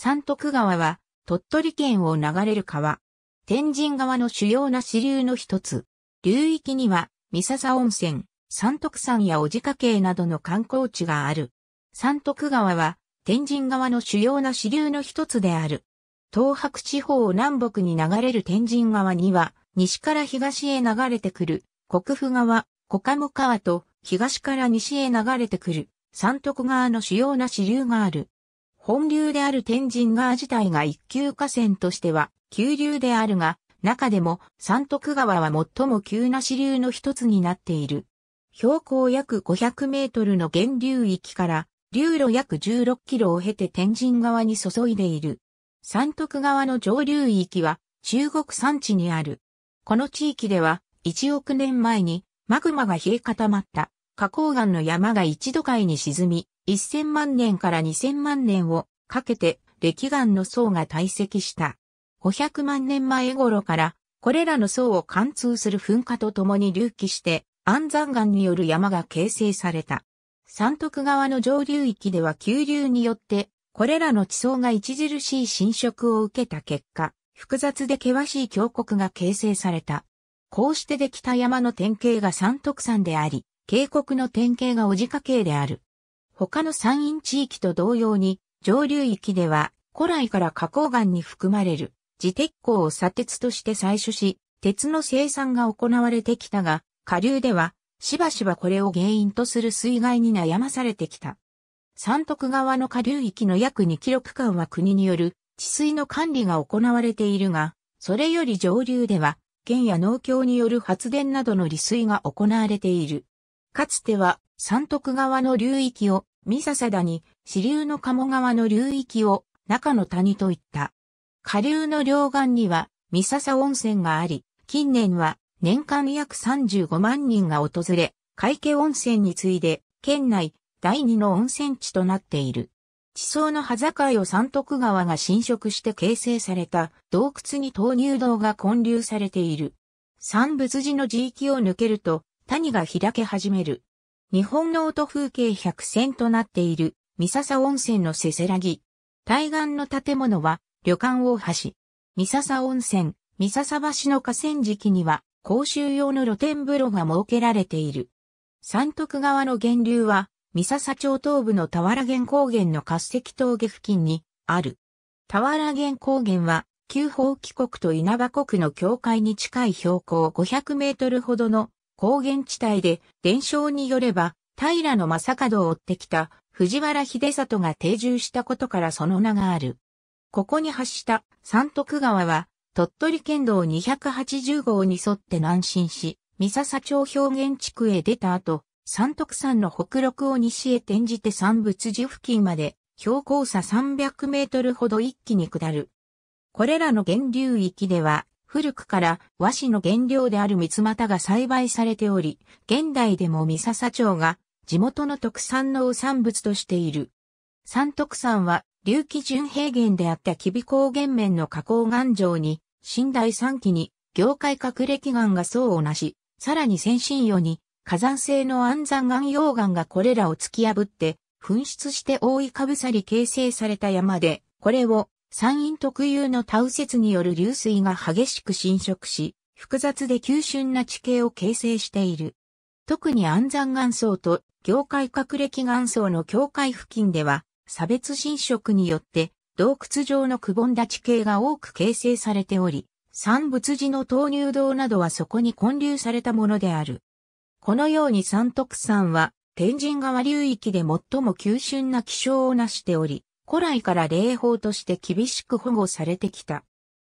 三徳川は、鳥取県を流れる川。天神川の主要な支流の一つ。流域には、三笹温泉、三徳山や小鹿系などの観光地がある。三徳川は、天神川の主要な支流の一つである。東北地方を南北に流れる天神川には、西から東へ流れてくる、国府川、小鴨川と、東から西へ流れてくる、三徳川の主要な支流がある。本流である天神川自体が一級河川としては、急流であるが、中でも三徳川は最も急な支流の一つになっている。標高約500メートルの源流域から、流路約16キロを経て天神川に注いでいる。三徳川の上流域は中国山地にある。この地域では1億年前にマグマが冷え固まった花崗岩の山が一度海に沈み、1000万年から2000万年をかけて歴岩の層が堆積した。500万年前頃から、これらの層を貫通する噴火とともに隆起して、安山岩による山が形成された。山徳川の上流域では急流によって、これらの地層が著しい侵食を受けた結果、複雑で険しい峡谷が形成された。こうしてできた山の典型が山徳山であり、渓谷の典型が小鹿系である。他の山陰地域と同様に、上流域では古来から花崗岩に含まれる自鉄鋼を砂鉄として採取し、鉄の生産が行われてきたが、下流ではしばしばこれを原因とする水害に悩まされてきた。山徳川の下流域の約2キロ区間は国による治水の管理が行われているが、それより上流では、県や農協による発電などの利水が行われている。かつては、山徳川の流域を三笹谷、支流の鴨川の流域を中の谷といった。下流の両岸には三笹温泉があり、近年は年間約35万人が訪れ、海家温泉に次いで県内第二の温泉地となっている。地層の端境を三徳川が浸食して形成された洞窟に投入道が混流されている。三仏寺の地域を抜けると谷が開け始める。日本の音風景100選となっている、三笹温泉のせせらぎ。対岸の建物は、旅館大橋。三笹温泉、三笹橋の河川敷には、公衆用の露天風呂が設けられている。三徳川の源流は、三笹町東部の田原原高原の滑石峠付近に、ある。田原原高原は、旧法規国と稲葉国の境界に近い標高500メートルほどの高原地帯で伝承によれば平野正門を追ってきた藤原秀里が定住したことからその名がある。ここに発した三徳川は鳥取県道280号に沿って南進し、三笹町表現地区へ出た後、三徳山の北六を西へ転じて三仏寺付近まで標高差300メートルほど一気に下る。これらの源流域では古くから和紙の原料である三つ股が栽培されており、現代でも三笹町が地元の特産農産物としている。三特産は、隆起純平原であった吉備高原面の加工岩城に、新代三期に業界隠れ祈岩が層をなし、さらに先進世に火山性の安山岩溶岩がこれらを突き破って、噴出して覆いかぶさり形成された山で、これを山陰特有のタウ雪による流水が激しく侵食し、複雑で急峻な地形を形成している。特に安山岩層と業界隠れ期岩層の境界付近では、差別侵食によって洞窟上のくぼんだ地形が多く形成されており、三仏寺の投入道などはそこに混流されたものである。このように三徳山は天神川流域で最も急峻な気象を成しており、古来から霊法として厳しく保護されてきた。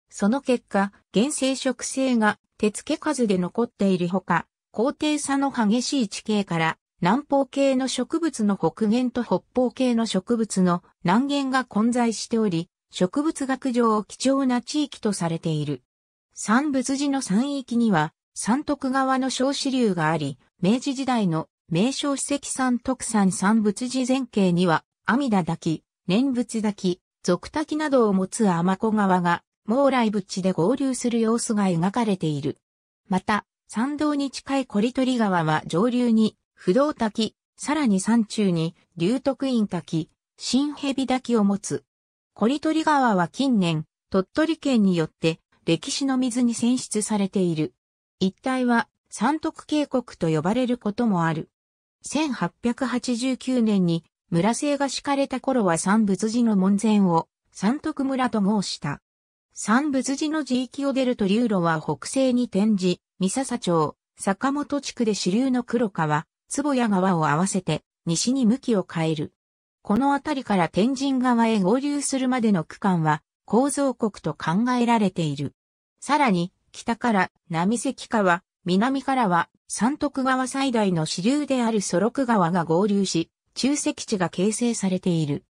その結果、原生植生が手付け数で残っているほか、高低差の激しい地形から南方系の植物の北限と北方系の植物の南限が混在しており、植物学上を貴重な地域とされている。三仏寺の山域には、三徳川の小支流があり、明治時代の名称史跡三徳山三仏寺前景には、阿弥陀滝、念仏滝、俗滝などを持つ天子川が、猛来地で合流する様子が描かれている。また、山道に近い小リトリ川は上流に、不動滝、さらに山中に、龍徳院滝、新蛇滝を持つ。小リトリ川は近年、鳥取県によって、歴史の水に選出されている。一帯は、山徳渓谷と呼ばれることもある。1889年に村制が敷かれた頃は三仏寺の門前を三徳村と申した。三仏寺の地域を出ると流路は北西に転じ、三笹町、坂本地区で支流の黒川、坪谷川を合わせて西に向きを変える。この辺りから天神川へ合流するまでの区間は構造国と考えられている。さらに、北から波関川、南からは三徳川最大の支流であるソロク川が合流し、中石地が形成されている。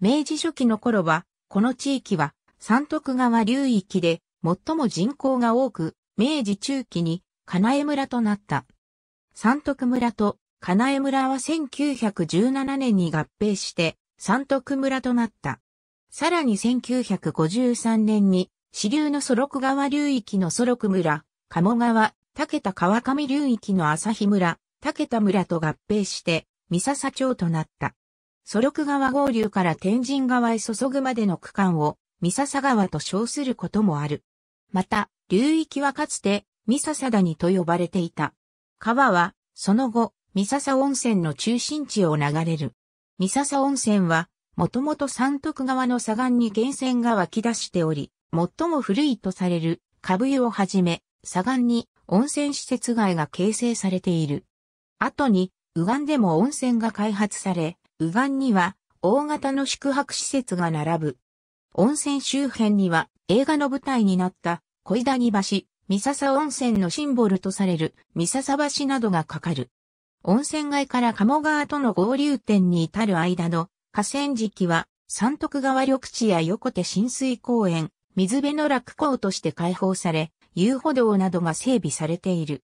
明治初期の頃は、この地域は三徳川流域で最も人口が多く、明治中期に金江村となった。三徳村と金江村は1917年に合併して三徳村となった。さらに1953年に支流のソロク川流域のソロク村、鴨川、竹田川上流域の朝日村、竹田村と合併して三笹町となった。蘇禄川合流から天神川へ注ぐまでの区間を三笹川と称することもある。また、流域はかつて三笹谷と呼ばれていた。川は、その後、三笹温泉の中心地を流れる。三笹温泉は、もともと三徳川の左岸に源泉が湧き出しており、最も古いとされる、株湯をはじめ、左岸に温泉施設街が形成されている。後に、右岸でも温泉が開発され、右岸には大型の宿泊施設が並ぶ。温泉周辺には映画の舞台になった小谷橋、三笹温泉のシンボルとされる三笹橋などがかかる。温泉街から鴨川との合流点に至る間の河川敷は三徳川緑地や横手浸水公園、水辺の落港として開放され、遊歩道などが整備されている。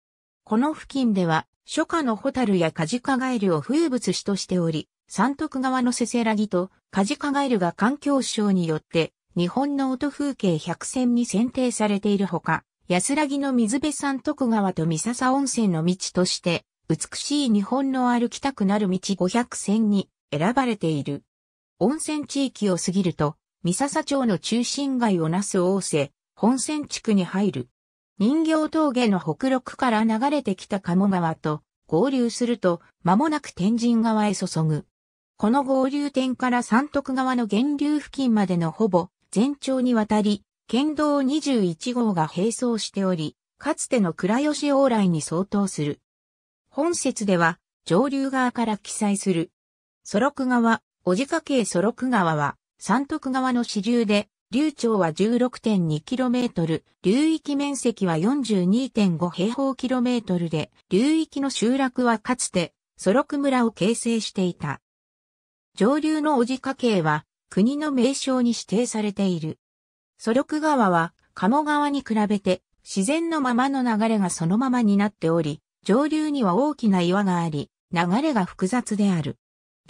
この付近では、初夏のホタルやカジカガエルを風物詩としており、三徳川のせせらぎとカジカガエルが環境省によって日本の音風景百選に選定されているほか、安らぎの水辺三徳川と三笹温泉の道として美しい日本の歩きたくなる道500選に選ばれている。温泉地域を過ぎると、三笹町の中心街をなす大瀬、本線地区に入る。人形峠の北陸から流れてきた鴨川と合流すると、間もなく天神川へ注ぐ。この合流点から三徳川の源流付近までのほぼ全長にわたり、県道21号が並走しており、かつての倉吉往来に相当する。本節では、上流側から記載する。ロク川、おかけソロク川は、三徳川の支流で、流長は 16.2km、流域面積は42.5平方キロメートルで、流域の集落はかつて、ソロク村を形成していた。上流の小家系は、国の名称に指定されている。ソロク川は、鴨川に比べて、自然のままの流れがそのままになっており、上流には大きな岩があり、流れが複雑である。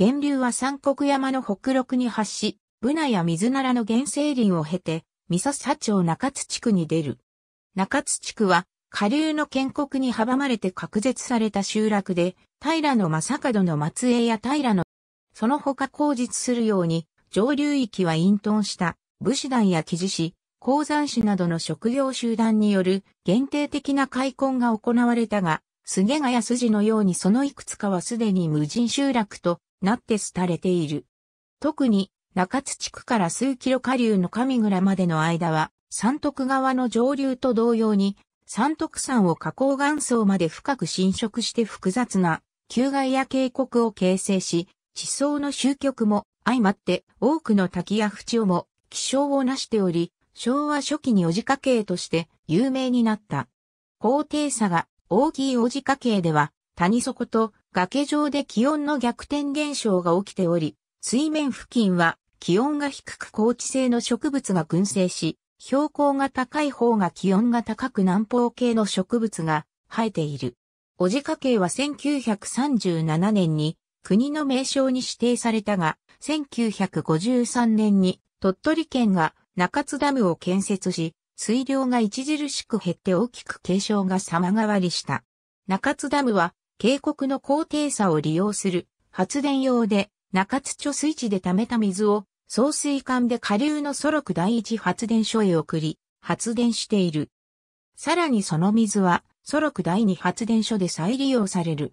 源流は三国山の北麓に発し、ブナや水ならの原生林を経て、三笹町中津地区に出る。中津地区は、下流の建国に阻まれて隔絶された集落で、平野正門の末裔や平野、その他口実するように、上流域は隠遁した武士団や記事士、鉱山士などの職業集団による限定的な開墾が行われたが、菅谷筋のようにそのいくつかはすでに無人集落となって廃れている。特に中津地区から数キロ下流の上倉までの間は、山徳川の上流と同様に、山徳山を河口岩層まで深く侵食して複雑な、旧外や渓谷を形成し、地層の集局も相まって多くの滝や淵をも気象を成しており、昭和初期におじ家系として有名になった。高低差が大きいおじ家系では、谷底と崖上で気温の逆転現象が起きており、水面付近は気温が低く高地性の植物が群生し、標高が高い方が気温が高く南方系の植物が生えている。小地家系は1937年に国の名称に指定されたが、1953年に鳥取県が中津ダムを建設し、水量が著しく減って大きく継承が様変わりした。中津ダムは渓谷の高低差を利用する発電用で中津貯水池で溜めた水を、送水管で下流のソロク第一発電所へ送り、発電している。さらにその水は、ソロク第二発電所で再利用される。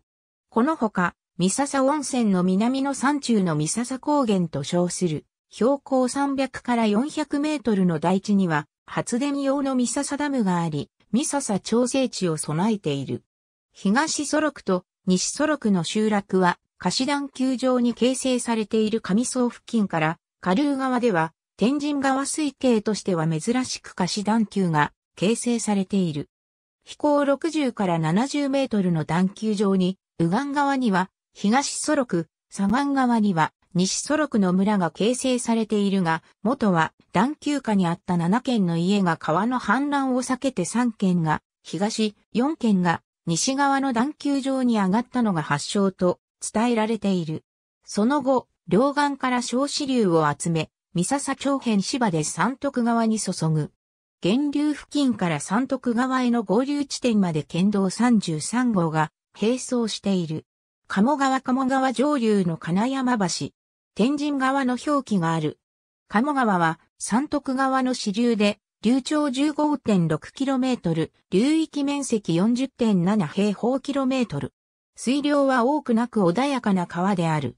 このほか、三笹温泉の南の山中の三笹高原と称する、標高300から400メートルの台地には、発電用の三笹ダムがあり、三笹調整地を備えている。東ソロクと西ソロクの集落は、貸団球場に形成されている上層付近から、下流側では、天神川水系としては珍しく貸団球が形成されている。飛行60から70メートルの段球場に、右岸側には、東ソロク、左岸側には、西ソロクの村が形成されているが、元は、段丘下にあった7軒の家が川の氾濫を避けて3軒が、東、4軒が、西側の段丘上に上がったのが発祥と伝えられている。その後、両岸から小支流を集め、三笹長辺芝で三徳川に注ぐ。源流付近から三徳川への合流地点まで県道33号が並走している。鴨川鴨川上流の金山橋。天神川の表記がある。鴨川は三徳川の支流で、流長 15.6km、流域面積40.7平方キロメートル。水量は多くなく穏やかな川である。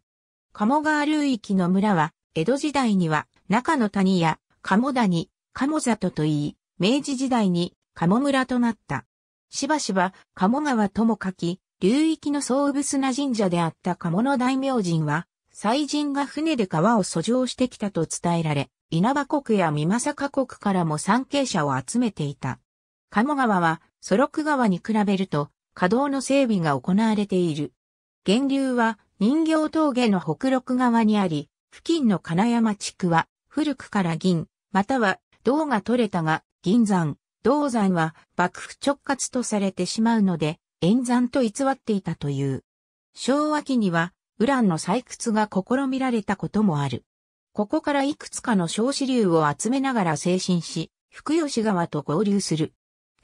鴨川流域の村は、江戸時代には中の谷や鴨谷、鴨里といい、明治時代に鴨村となった。しばしば鴨川とも書き、流域の総武砂神社であった鴨の大名人は、祭人が船で川を遡上してきたと伝えられ、稲葉国や美作国からも参詣者を集めていた。鴨川は、ソロク川に比べると、稼働の整備が行われている。源流は人形峠の北六側にあり、付近の金山地区は古くから銀、または銅が取れたが、銀山、銅山は幕府直轄とされてしまうので、円山と偽っていたという。昭和期には、ウランの採掘が試みられたこともある。ここからいくつかの小支流を集めながら精神し、福吉川と合流する。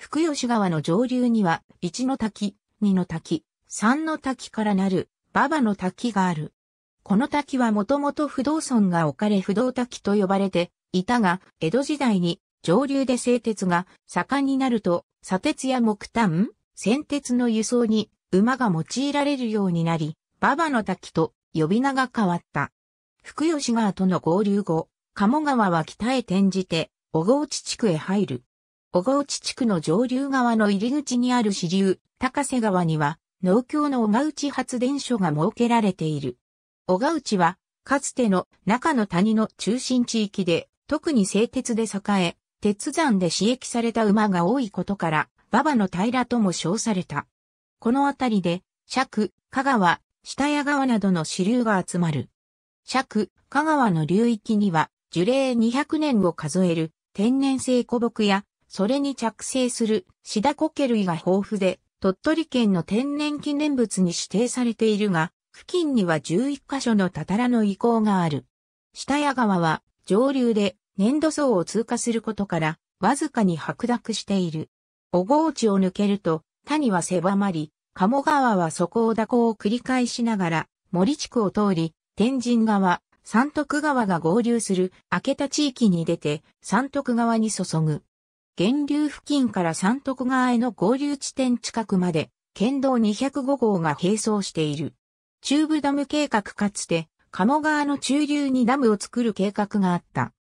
福吉川の上流には、1の滝、2の滝、3の滝からなる、馬場の滝がある。この滝はもともと不動村が置かれ不動滝と呼ばれていたが、江戸時代に上流で製鉄が盛んになると、砂鉄や木炭、銑鉄の輸送に馬が用いられるようになり、馬場の滝と呼び名が変わった。福吉川との合流後、鴨川は北へ転じて、小河内地区へ入る。小河内地区の上流側の入り口にある支流、高瀬川には、農協の小河内発電所が設けられている。小河内は、かつての中の谷の中心地域で、特に製鉄で栄え、鉄山で刺激された馬が多いことから、馬場の平とも称された。この辺りで、釈、香川、下谷川などの支流が集まる。釈、香川の流域には、樹齢200年を数える天然性古木やそれに着生するシダコケ類が豊富で、鳥取県の天然記念物に指定されているが、付近には11カ所のたたらの遺構がある。下谷川は上流で粘土層を通過することから、わずかに白濁している。小郷地を抜けると、谷は狭まり、鴨川はそこを蛇行を繰り返しながら、森地区を通り、天神川、三徳川が合流する明けた地域に出て、三徳川に注ぐ。源流付近から三徳川への合流地点近くまで、県道205号が並走している。中部ダム計画かつて、鴨川の中流にダムを作る計画があった。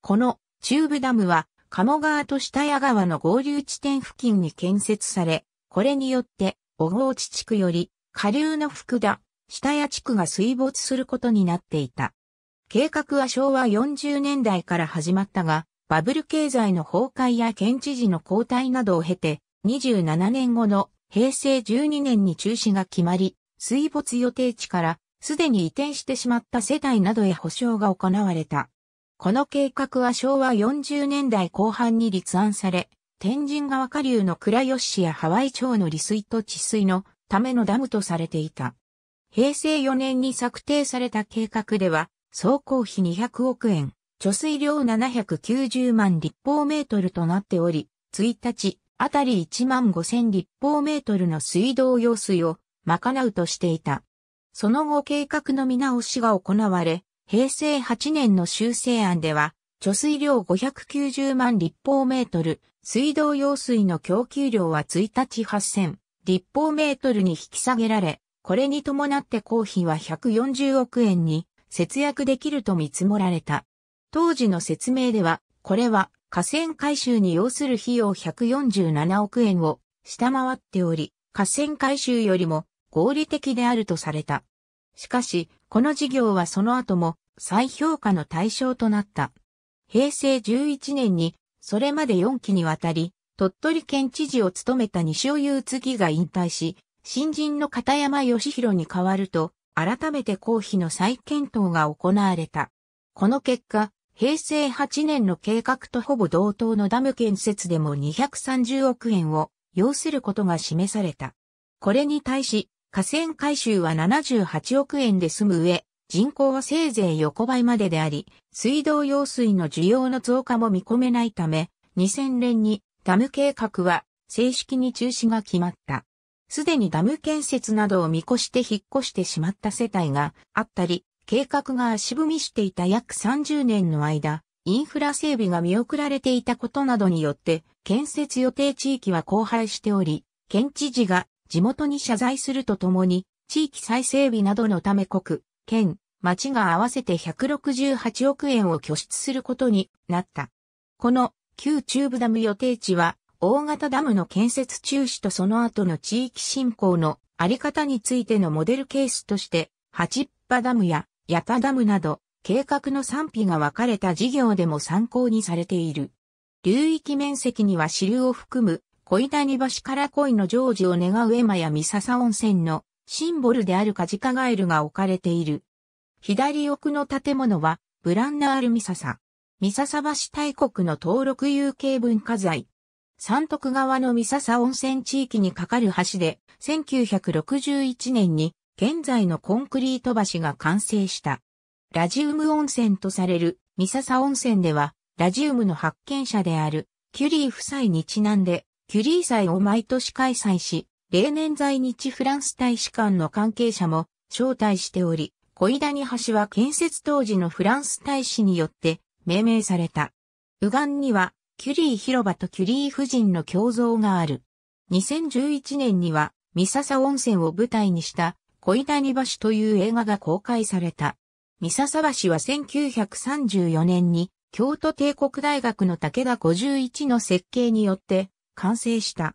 この中部ダムは、鴨川と下谷川の合流地点付近に建設され、これによって、小河内地区より、下流の福田、下谷地区が水没することになっていた。計画は昭和40年代から始まったが、バブル経済の崩壊や県知事の交代などを経て、27年後の平成12年に中止が決まり、水没予定地からすでに移転してしまった世帯などへ補償が行われた。この計画は昭和40年代後半に立案され、天神川下流の倉吉市やハワイ町の利水と治水のためのダムとされていた。平成4年に策定された計画では、総工費200億円、貯水量790万立方メートルとなっており、1日、あたり1万5000立方メートルの水道用水を賄うとしていた。その後計画の見直しが行われ、平成8年の修正案では、貯水量590万立方メートル、水道用水の供給量は1日8000立方メートルに引き下げられ、これに伴って公費は140億円に節約できると見積もられた。当時の説明では、これは河川改修に要する費用147億円を下回っており、河川改修よりも合理的であるとされた。しかし、この事業はその後も再評価の対象となった。平成11年に、それまで4期にわたり、鳥取県知事を務めた西尾祐次が引退し、新人の片山義弘に代わると、改めて公費の再検討が行われた。この結果、平成8年の計画とほぼ同等のダム建設でも230億円を要することが示された。これに対し、河川改修は78億円で済む上、人口はせいぜい横ばいまでであり、水道用水の需要の増加も見込めないため、2000年にダム計画は正式に中止が決まった。すでにダム建設などを見越して引っ越してしまった世帯があったり、計画が足踏みしていた約30年の間、インフラ整備が見送られていたことなどによって、建設予定地域は荒廃しており、県知事が地元に謝罪するとともに、地域再整備などのため国、県、町が合わせて168億円を拠出することになった。この旧中部ダム予定地は、大型ダムの建設中止とその後の地域振興のあり方についてのモデルケースとして、八っパダムやヤタダムなど、計画の賛否が分かれた事業でも参考にされている。流域面積には支流を含む、小谷橋から恋の成就を願う絵馬や三笹温泉のシンボルであるカジカガエルが置かれている。左奥の建物は、ブランナール三笹。三笹橋大国の登録有形文化財。三徳川の三笹温泉地域に架かる橋で、1961年に現在のコンクリート橋が完成した。ラジウム温泉とされるミササ温泉では、ラジウムの発見者であるキュリー夫妻にちなんで、キュリー祭を毎年開催し、例年在日フランス大使館の関係者も招待しており、小谷橋は建設当時のフランス大使によって命名された。右岸には、キュリー広場とキュリー夫人の胸像がある。2011年には、ササ温泉を舞台にした小谷橋という映画が公開された。三笹橋は1934年に京都帝国大学の武田51の設計によって完成した。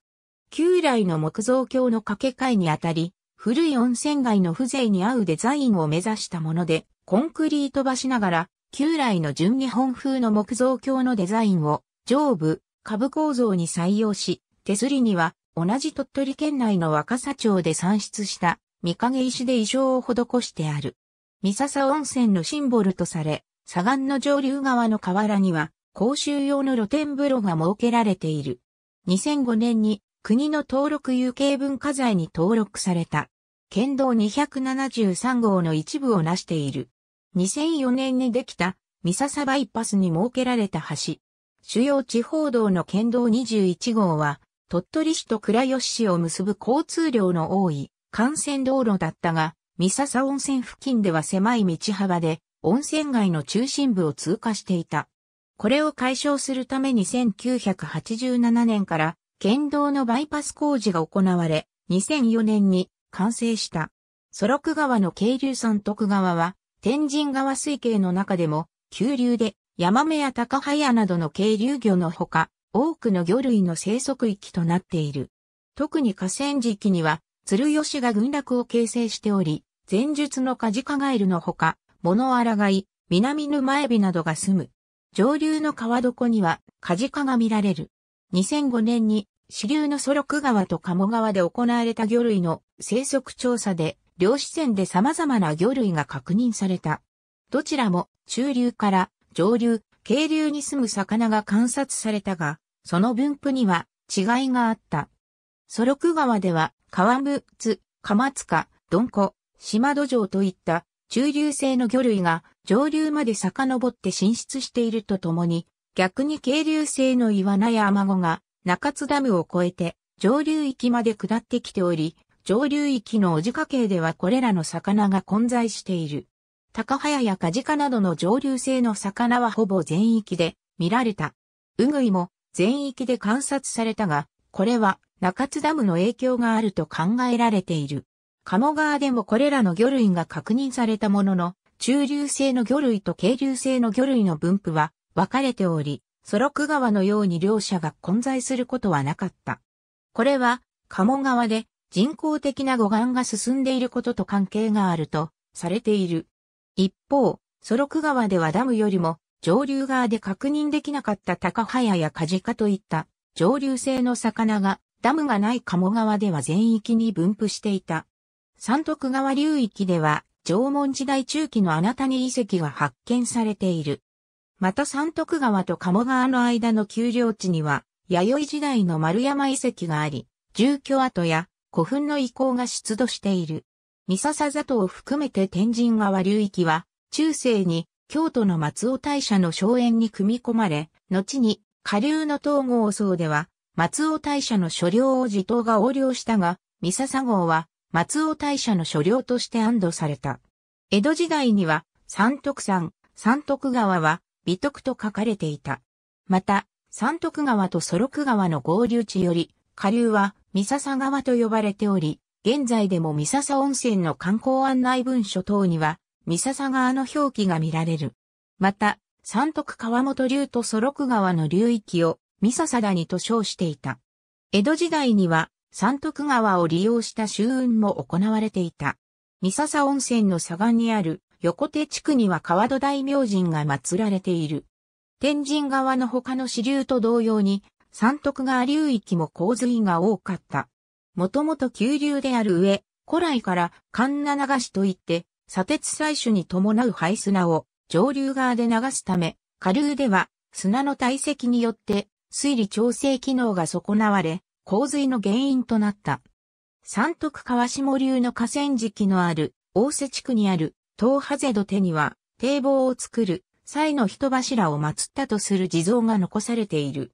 旧来の木造橋の架け替えにあたり、古い温泉街の風情に合うデザインを目指したもので、コンクリート橋ながら、旧来の純日本風の木造橋のデザインを上部、下部構造に採用し、手すりには同じ鳥取県内の若狭町で産出した御影石で異常を施してある。三笹温泉のシンボルとされ、左岸の上流側の河原には、公衆用の露天風呂が設けられている。2005年に国の登録有形文化財に登録された。県道273号の一部を成している。2004年にできた三笹バイパスに設けられた橋。主要地方道の県道21号は、鳥取市と倉吉市を結ぶ交通量の多い幹線道路だったが、三笹温泉付近では狭い道幅で、温泉街の中心部を通過していた。これを解消するために1987年から県道のバイパス工事が行われ、2004年に完成した。ソロク川の渓流山徳川は、天神川水系の中でも、急流で、ヤマメや高早などの渓流魚のほか、多くの魚類の生息域となっている。特に河川敷には、鶴吉が群落を形成しており、前述のカジカガエルのほか、モノアラガイ、南沼エビなどが住む。上流の川床にはカジカが見られる。2005年に支流のソロク川と鴨川で行われた魚類の生息調査で、両師線で様々な魚類が確認された。どちらも中流から上流、渓流に住む魚が観察されたが、その分布には違いがあった。ソロク川では川むつ、釜塚、どんこ、島土壌といった中流性の魚類が上流まで遡って進出しているとともに、逆に渓流性のイワナやアマゴが中津ダムを越えて上流域まで下ってきており、上流域の小鹿系ではこれらの魚が混在している。高早やカジカなどの上流性の魚はほぼ全域で見られた。ウグイも全域で観察されたが、これは中津ダムの影響があると考えられている。鴨川でもこれらの魚類が確認されたものの、中流性の魚類と渓流性の魚類の分布は分かれており、ソロク川のように両者が混在することはなかった。これは、鴨川で人工的な護岸が進んでいることと関係があるとされている。一方、ソロク川ではダムよりも上流側で確認できなかったタカハヤやカジカといった上流性の魚がダムがない鴨川では全域に分布していた。三徳川流域では、縄文時代中期のあなたに遺跡が発見されている。また三徳川と鴨川の間の丘陵地には、弥生時代の丸山遺跡があり、住居跡や古墳の遺構が出土している。三笹里を含めて天神川流域は、中世に京都の松尾大社の荘園に組み込まれ、後に下流の東郷層では松尾大社の所領を地頭が横領したが、三笹号は松尾大社の所領として安堵された。江戸時代には、三徳山、三徳川は、美徳と書かれていた。また、三徳川とソロク川の合流地より、下流は三笹川と呼ばれており、現在でも三笹温泉の観光案内文書等には、三笹川の表記が見られる。また、三徳川本流とソロク川の流域を三笹谷と称していた。江戸時代には、三徳川を利用した周運も行われていた。三笹温泉の左岸にある横手地区には川戸大明神が祀られている。天神川の他の支流と同様に、三徳川流域も洪水が多かった。もともと急流である上、古来から神奈流しといって、砂鉄採取に伴う灰砂を上流側で流すため、下流では砂の堆積によって水利調整機能が損なわれ、洪水の原因となった。三徳川下流の河川敷のある、大瀬地区にある、東ハゼ土手には、堤防を作る、際の人柱を祀ったとする地蔵が残されている。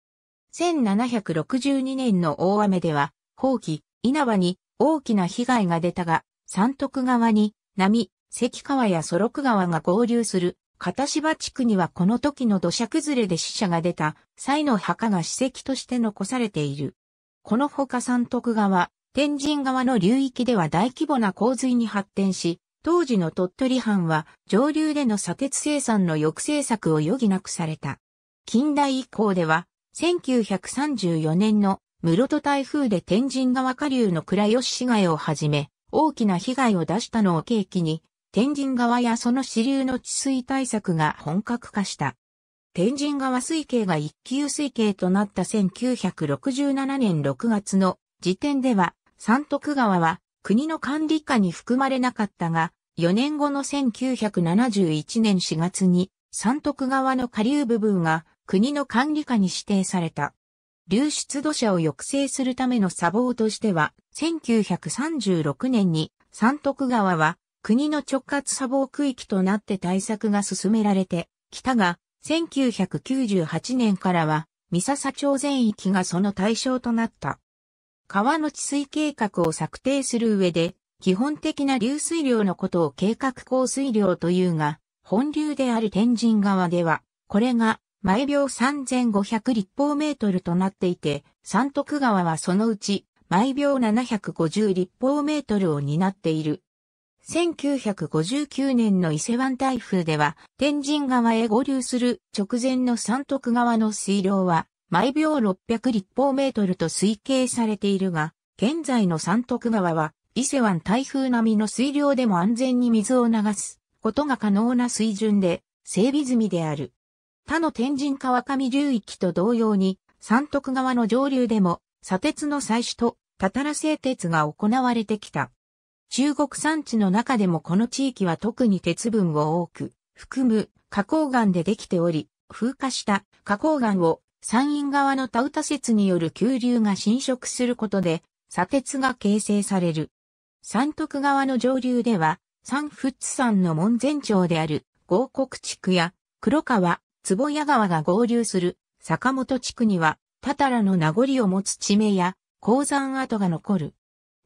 1762年の大雨では、放棄、稲葉に大きな被害が出たが、三徳川に、波、関川やソロク川が合流する片芝地区にはこの時の土砂崩れで死者が出た際の墓が史跡として残されている。このほか三徳川、天神川の流域では大規模な洪水に発展し、当時の鳥取藩は上流での砂鉄生産の抑制策を余儀なくされた。近代以降では、1934年の室戸台風で天神川下流の倉吉市街をはじめ、大きな被害を出したのを契機に、天神川やその支流の治水対策が本格化した。天神川水系が一級水系となった1967年6月の時点では、三徳川は国の管理下に含まれなかったが、4年後の1971年4月に三徳川の下流部分が国の管理下に指定された。流出土砂を抑制するための砂防としては、1936年に三徳川は国の直轄砂防区域となって対策が進められてきたが、1998年からは、三笹町全域がその対象となった。川の治水計画を策定する上で、基本的な流水量のことを計画降水量というが、本流である天神川では、これが毎秒3500立方メートルとなっていて、三徳川はそのうち毎秒750立方メートルを担っている。1959年の伊勢湾台風では、天神川へ合流する直前の三徳川の水量は、毎秒600立方メートルと推計されているが、現在の三徳川は、伊勢湾台風並みの水量でも安全に水を流すことが可能な水準で、整備済みである。他の天神川上流域と同様に、三徳川の上流でも、砂鉄の採取と、たたら製鉄が行われてきた。中国山地の中でもこの地域は特に鉄分を多く含む花崗岩でできており、風化した花崗岩を山陰側の田歌説による急流が侵食することで砂鉄が形成される。山徳側の上流では、山仏山の門前町である合国地区や黒川、坪谷川が合流する坂本地区には、たたらの名残を持つ地名や鉱山跡が残る。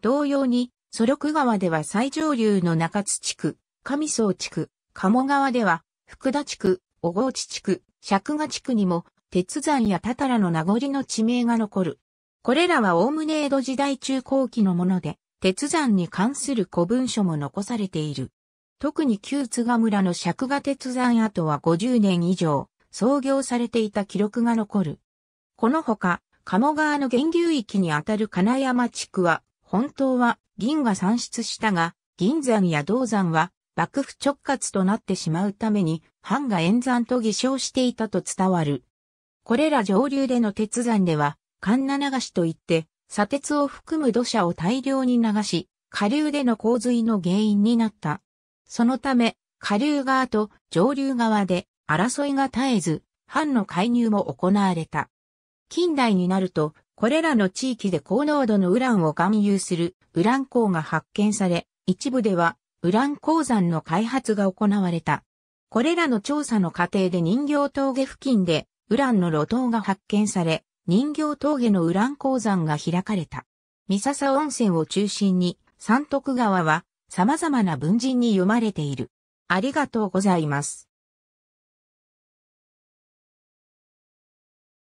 同様に、ソク川では最上流の中津地区、上総地区、鴨川では、福田地区、小河内地区、尺賀地区にも、鉄山やたたらの名残の地名が残る。これらは概ね江戸時代中後期のもので、鉄山に関する古文書も残されている。特に旧津賀村の尺賀鉄山跡は50年以上、創業されていた記録が残る。このほか、鴨川の源流域にあたる金山地区は、本当は銀が産出したが、銀山や銅山は幕府直轄となってしまうために、藩が円山と偽証していたと伝わる。これら上流での鉄山では、神流しといって、砂鉄を含む土砂を大量に流し、下流での洪水の原因になった。そのため、下流側と上流側で争いが絶えず、藩の介入も行われた。近代になると、これらの地域で高濃度のウランを含有するウラン鉱が発見され、一部ではウラン鉱山の開発が行われた。これらの調査の過程で人形峠付近でウランの路頭が発見され、人形峠のウラン鉱山が開かれた。三笹温泉を中心に三徳川は様々な文人に読まれている。ありがとうございます。